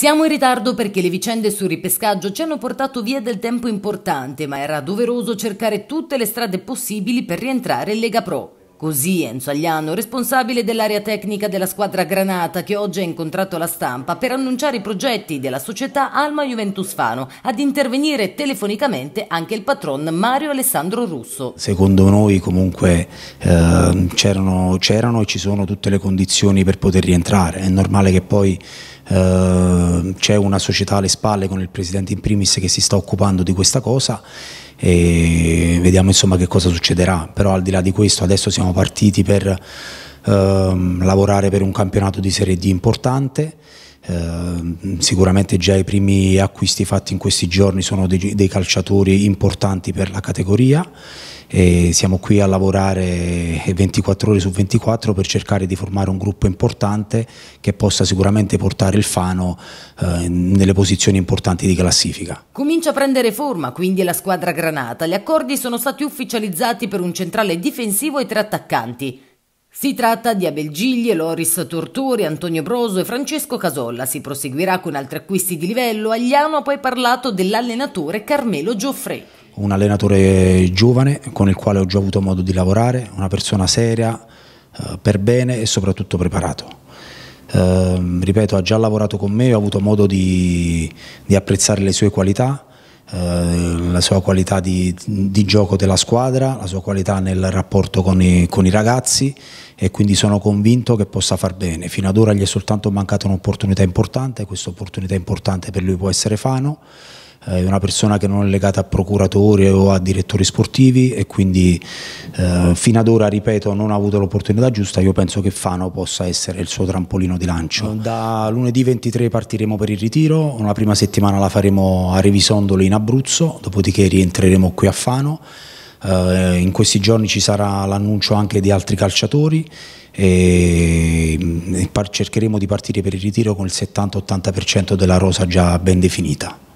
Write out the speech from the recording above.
Siamo in ritardo perché le vicende sul ripescaggio ci hanno portato via del tempo importante, ma era doveroso cercare tutte le strade possibili per rientrare in Lega Pro. Così Enzo Agliano, responsabile dell'area tecnica della squadra Granata, che oggi ha incontrato la stampa per annunciare i progetti della società Alma Juventus Fano, ad intervenire telefonicamente anche il patron Mario Alessandro Russo. Secondo noi comunque eh, c'erano e ci sono tutte le condizioni per poter rientrare, è normale che poi Ehm, c'è una società alle spalle con il presidente in primis che si sta occupando di questa cosa e vediamo insomma che cosa succederà, però al di là di questo adesso siamo partiti per eh, lavorare per un campionato di Serie D importante Ehm, sicuramente già i primi acquisti fatti in questi giorni sono dei, dei calciatori importanti per la categoria e siamo qui a lavorare 24 ore su 24 per cercare di formare un gruppo importante che possa sicuramente portare il Fano eh, nelle posizioni importanti di classifica. Comincia a prendere forma quindi la squadra granata. Gli accordi sono stati ufficializzati per un centrale difensivo e tre attaccanti. Si tratta di Abel Giglie, Loris Tortori, Antonio Broso e Francesco Casolla. Si proseguirà con altri acquisti di livello. Agliano ha poi parlato dell'allenatore Carmelo Gioffre. Un allenatore giovane con il quale ho già avuto modo di lavorare, una persona seria, eh, per bene e soprattutto preparato. Eh, ripeto, ha già lavorato con me, ho avuto modo di, di apprezzare le sue qualità eh, la sua qualità di, di, gioco della squadra, la sua qualità nel rapporto con i, con i, ragazzi e quindi sono convinto che possa far bene. Fino ad ora gli è soltanto mancata un'opportunità importante, questa opportunità importante per lui può essere Fano eh, è una persona che non è legata a procuratori o a direttori sportivi e quindi eh, fino ad ora, ripeto, non ha avuto l'opportunità giusta, io penso che Fano possa essere il suo trampolino di lancio. Da lunedì 23 partiremo per il ritiro, una prima settimana la faremo a Revisondolo in Abruzzo, dopodiché rientreremo qui a Fano. Eh, in questi giorni ci sarà l'annuncio anche di altri calciatori e mm, cercheremo di partire per il ritiro con il 70-80% della rosa già ben definita.